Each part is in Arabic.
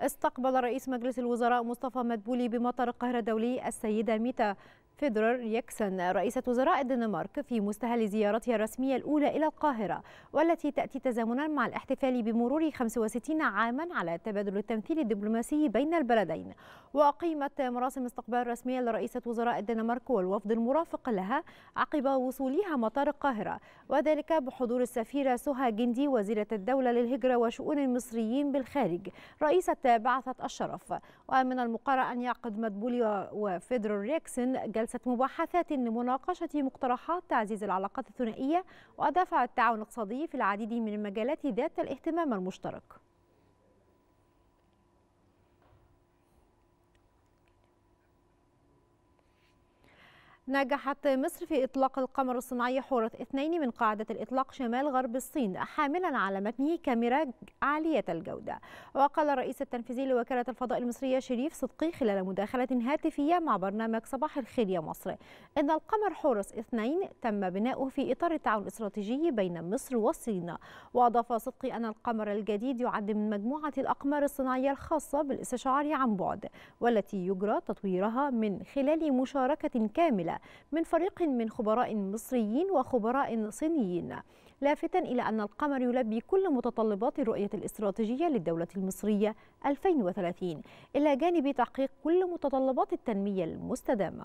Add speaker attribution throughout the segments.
Speaker 1: استقبل رئيس مجلس الوزراء مصطفى مدبولي بمطار القاهرة الدولي السيدة ميتا فيدرر يكسن رئيسة وزراء الدنمارك في مستهل زيارتها الرسمية الأولى إلى القاهرة والتي تأتي تزامنا مع الاحتفال بمرور 65 عاما على تبادل التمثيل الدبلوماسي بين البلدين وأقيمت مراسم استقبال رسمية لرئيسة وزراء الدنمارك والوفد المرافق لها عقب وصولها مطار القاهرة وذلك بحضور السفيرة سهى جندي وزيرة الدولة للهجرة وشؤون المصريين بالخارج رئيسة بعثة الشرف ومن المقرر أن يعقد مدبولي وفيدرر يكسن جلسة جلسة مباحثات لمناقشة مقترحات تعزيز العلاقات الثنائية ودفع التعاون الاقتصادي في العديد من المجالات ذات الاهتمام المشترك نجحت مصر في إطلاق القمر الصناعي حورة اثنين من قاعدة الإطلاق شمال غرب الصين حاملا على متنه كاميرا عالية الجودة وقال الرئيس التنفيذي لوكالة الفضاء المصرية شريف صدقي خلال مداخلة هاتفية مع برنامج صباح الخير يا مصر إن القمر حورس اثنين تم بناؤه في إطار التعاون الاستراتيجي بين مصر والصين وأضاف صدقي أن القمر الجديد يعد من مجموعة الأقمار الصناعية الخاصة بالاستشعار عن بعد والتي يجرى تطويرها من خلال مشاركة كاملة من فريق من خبراء مصريين وخبراء صينيين لافتا إلى أن القمر يلبي كل متطلبات الرؤية الاستراتيجية للدولة المصرية 2030 إلى جانب تحقيق كل متطلبات التنمية المستدامة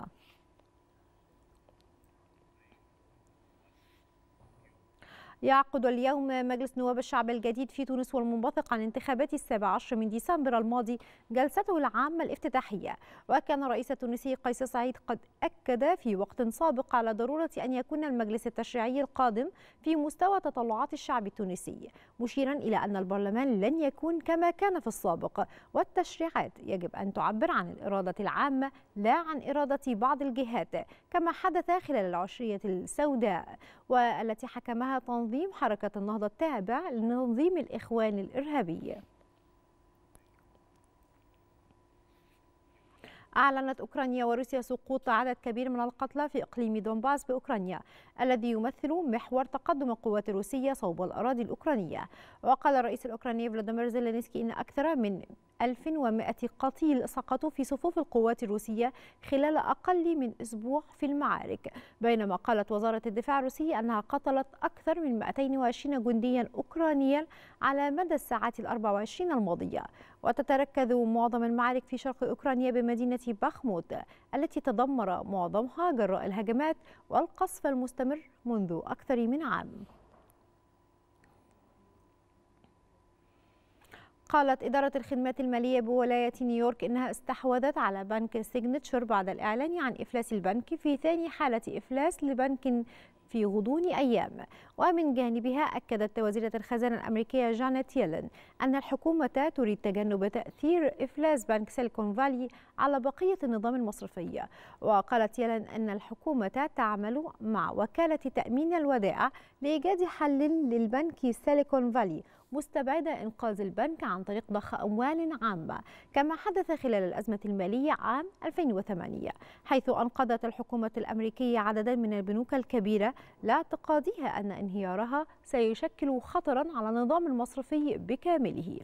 Speaker 1: يعقد اليوم مجلس نواب الشعب الجديد في تونس والمنبثق عن انتخابات السابع عشر من ديسمبر الماضي جلسته العامة الافتتاحية وكان الرئيس التونسي قيس سعيد قد أكد في وقت سابق على ضرورة أن يكون المجلس التشريعي القادم في مستوى تطلعات الشعب التونسي مشيرا إلى أن البرلمان لن يكون كما كان في السابق والتشريعات يجب أن تعبر عن الإرادة العامة لا عن إرادة بعض الجهات كما حدث خلال العشرية السوداء والتي حكمها تنظيم تنظيم حركة النهضة التابع لتنظيم الإخوان الإرهابي أعلنت أوكرانيا وروسيا سقوط عدد كبير من القتلى في إقليم دونباس بأوكرانيا الذي يمثل محور تقدم القوات الروسية صوب الأراضي الأوكرانية وقال الرئيس الأوكراني فلاديمير زيلينسكي إن أكثر من 1100 قتيل سقطوا في صفوف القوات الروسية خلال أقل من أسبوع في المعارك بينما قالت وزارة الدفاع الروسية أنها قتلت أكثر من 220 جنديا أوكرانيا على مدى الساعات ال 24 الماضية وتتركز معظم المعارك في شرق أوكرانيا بمدينة بخمود التي تدمر معظمها جراء الهجمات والقصف المستمر منذ أكثر من عام قالت إدارة الخدمات المالية بولاية نيويورك إنها استحوذت على بنك سيجنتشر بعد الإعلان عن إفلاس البنك في ثاني حالة إفلاس لبنك في غضون أيام ومن جانبها أكدت وزيرة الخزانة الأمريكية جانيت يلن أن الحكومة تريد تجنب تأثير إفلاس بنك سيليكون فالي على بقية النظام المصرفي وقالت يلن أن الحكومة تعمل مع وكالة تأمين الودائع لإيجاد حل للبنك سيليكون فالي مستبعدة إنقاذ البنك عن طريق ضخ أموال عامة كما حدث خلال الأزمة المالية عام 2008 حيث أنقذت الحكومة الأمريكية عددا من البنوك الكبيرة لا تقاضيها أن انهيارها سيشكل خطرا على النظام المصرفي بكامله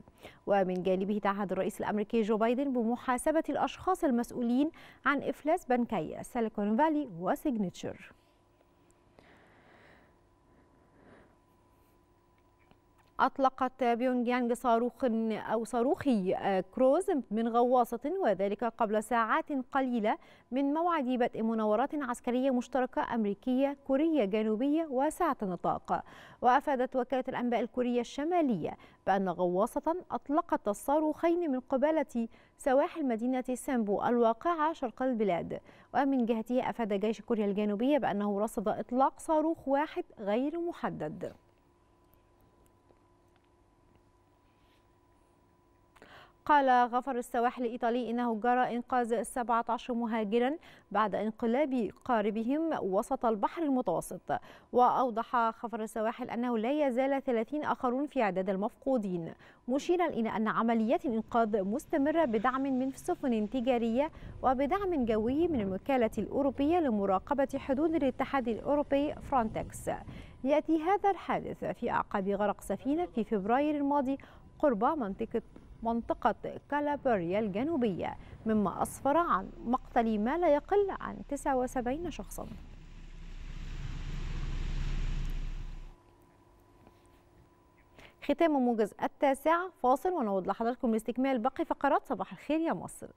Speaker 1: ومن جانبه تعهد الرئيس الأمريكي جو بايدن بمحاسبة الأشخاص المسؤولين عن إفلاس بنكي سيليكون فالي وسيجنتشر أطلقت بيونجيانج صاروخ أو صاروخي آه، كروز من غواصة وذلك قبل ساعات قليلة من موعد بدء مناورات عسكرية مشتركة أمريكية كورية جنوبية واسعة النطاق وأفادت وكالة الأنباء الكورية الشمالية بأن غواصة أطلقت الصاروخين من قبالة سواحل مدينة سامبو الواقعة شرق البلاد ومن جهته أفاد جيش كوريا الجنوبية بأنه رصد إطلاق صاروخ واحد غير محدد قال غفر السواحل الإيطالي إنه جرى إنقاذ 17 مهاجرا بعد انقلاب قاربهم وسط البحر المتوسط وأوضح غفر السواحل أنه لا يزال 30 آخرون في عدد المفقودين مشيرا إلى أن عمليات الإنقاذ مستمرة بدعم من سفن تجارية وبدعم جوي من الوكالة الأوروبية لمراقبة حدود الاتحاد الأوروبي فرونتكس يأتي هذا الحادث في أعقاب غرق سفينة في فبراير الماضي قرب منطقة منطقة كالابوريا الجنوبية مما أسفر عن مقتل ما لا يقل عن 79 شخصاً ختام موجز التاسع فاصل ونعود لحضراتكم لاستكمال باقي فقرات صباح الخير يا مصر